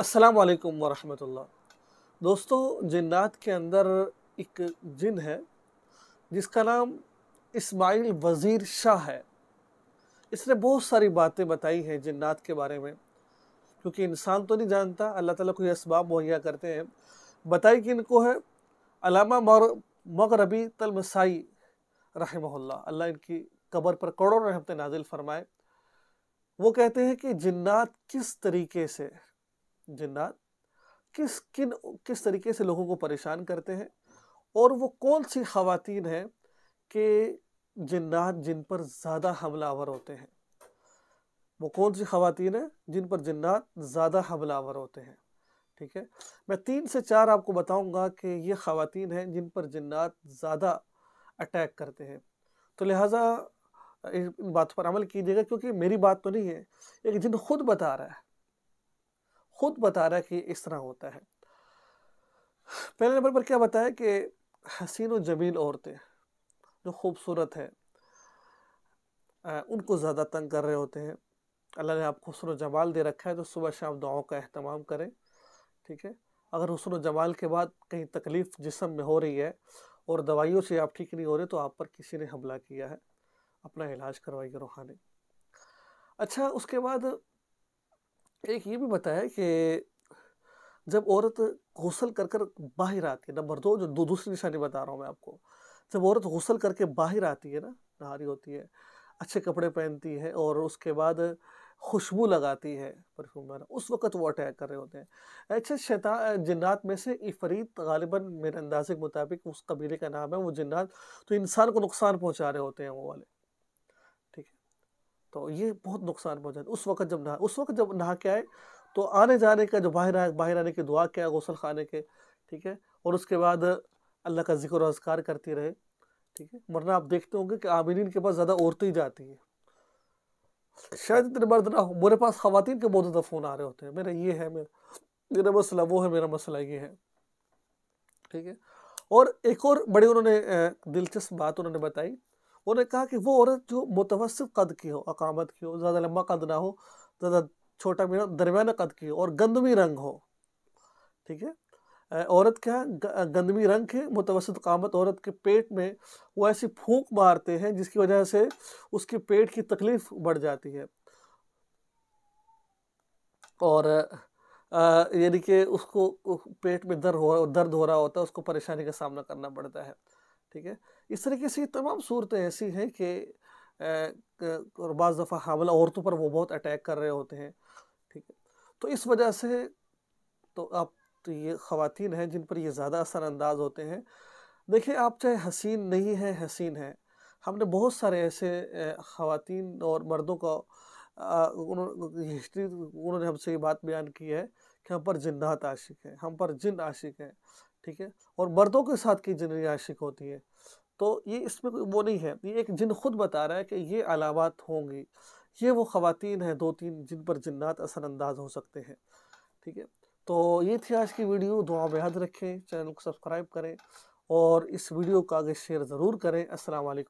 अस्सलाम वालेकुम वरहमतुल्लाह दोस्तों जिन्नात के अंदर एक जिन है जिसका नाम इस्माइल वज़ीर शाह है इसने बहुत सारी बातें बताई हैं जिन्नात के बारे में क्योंकि इंसान तो नहीं जानता अल्लाह ताला कोई इसबाब मुहैया करते हैं बताई कि इनको है अलामा मगरबी तलमसाई रहमल्ला अल्लाह इनकी कबर पर करोड़ों रहमत नाजिल फरमाए वो कहते हैं कि जिन्नात किस तरीके से जिन्नात किस किन किस तरीके से लोगों को परेशान करते हैं और वो कौन सी खातन हैं कि जिन्नात जिन पर ज़्यादा हमलावर होते हैं वो कौन सी खातन हैं जिन पर जिन्नात ज़्यादा हमलावर होते हैं ठीक है मैं तीन से चार आपको बताऊंगा कि ये खातन हैं जिन पर जिन्नात ज़्यादा अटैक करते हैं तो लिहाजा इन बातों पर अमल कीजिएगा क्योंकि मेरी बात तो नहीं है एक जिन खुद बता रहा है खुद बता रहा है कि इस तरह होता है पहले नंबर पर क्या बताया कि हसीन व जमील औरतें जो खूबसूरत हैं उनको ज़्यादा तंग कर रहे होते हैं अल्लाह ने आपको हसन जमाल दे रखा है तो सुबह शाम दुआओं का अहतमाम करें ठीक है अगर हसन जमाल के बाद कहीं तकलीफ़ जिसम में हो रही है और दवाइयों से आप ठीक नहीं हो रहे तो आप पर किसी ने हमला किया है अपना इलाज करवाइए रूहानी अच्छा उसके बाद एक ये भी बताया कि जब औरत गसल कर कर बाहर आती है नंबर दो जो दो दूसरी निशानी बता रहा हूँ मैं आपको जब औरत गसल करके बाहर आती है ना नहारी होती है अच्छे कपड़े पहनती है और उसके बाद खुशबू लगाती है परफ्यूम वगैरह उस वक्त वो अटैक कर रहे होते हैं अच्छा शैतान जिन्नात में से इफरीत गालिबा मेरे अंदाजे के मुताबिक उस कबीले का नाम है वो जिन्नात तो इंसान को नुकसान पहुँचा रहे होते हैं वो वाले तो ये बहुत नुकसान पहुँचा उस वक्त जब नहा उस वक्त जब नहा के आए तो आने जाने का जो बाहर आ बाहर आने की दुआ क्या गौसल खाने के ठीक है और उसके बाद अल्लाह का जिक्र अजकार करती रहे ठीक है वरना आप देखते होंगे कि आमिन के पास ज़्यादा औरतें ही जाती हैं शायद इतने मर्द ना हो मेरे पास खातन के बहुत ज़्यादा फ़ोन आ रहे होते हैं मेरा ये है मेरा मेरा मसला वो है मेरा मसला ये है ठीक है और एक और बड़ी उन्होंने दिलचस्प बात उन्होंने बताई उन्होंने कहा कि वो औरत जो मुतवस कद की हो अकामत की हो ज़्यादा लम्बा कद ना हो ज़्यादा छोटा मीना दरमियाना कद की हो और गंदमी रंग हो ठीक है औरत क्या गंदमी रंग के मुतवसत कामत औरत के पेट में वो ऐसी फूंक मारते हैं जिसकी वजह से उसके पेट की तकलीफ बढ़ जाती है और यानी कि उसको पेट में दर्द हो दर्द हो रहा होता है उसको परेशानी का सामना करना पड़ता है ठीक है इस तरीके से तमाम सूरतें ऐसी हैं कि बज़ दफ़ा हमला औरतों पर वो बहुत अटैक कर रहे होते हैं ठीक है तो इस वजह से तो आप तो ये ख़वान हैं जिन पर ये ज़्यादा असरानंदाज होते हैं देखिए आप चाहे हसीन नहीं है हसीन है हमने बहुत सारे ऐसे ख़वान और मर्दों का उन्होंने हिस्ट्री उन्होंने हमसे ये बात बयान की है कि हम पर जिन्नात आशिक है हम पर जिन आशिक है ठीक है और मर्दों के साथ की जिन आशिक होती है तो ये इसमें कोई वो नहीं है ये एक जिन खुद बता रहा है कि ये अलामत होंगी ये वो ख़वान हैं दो तीन जिन पर जिन्नात असरानंदाज हो सकते हैं ठीक है तो ये थी आज की वीडियो दुआ में याद रखें चैनल को सब्सक्राइब करें और इस वीडियो का आगे शेयर ज़रूर करें असल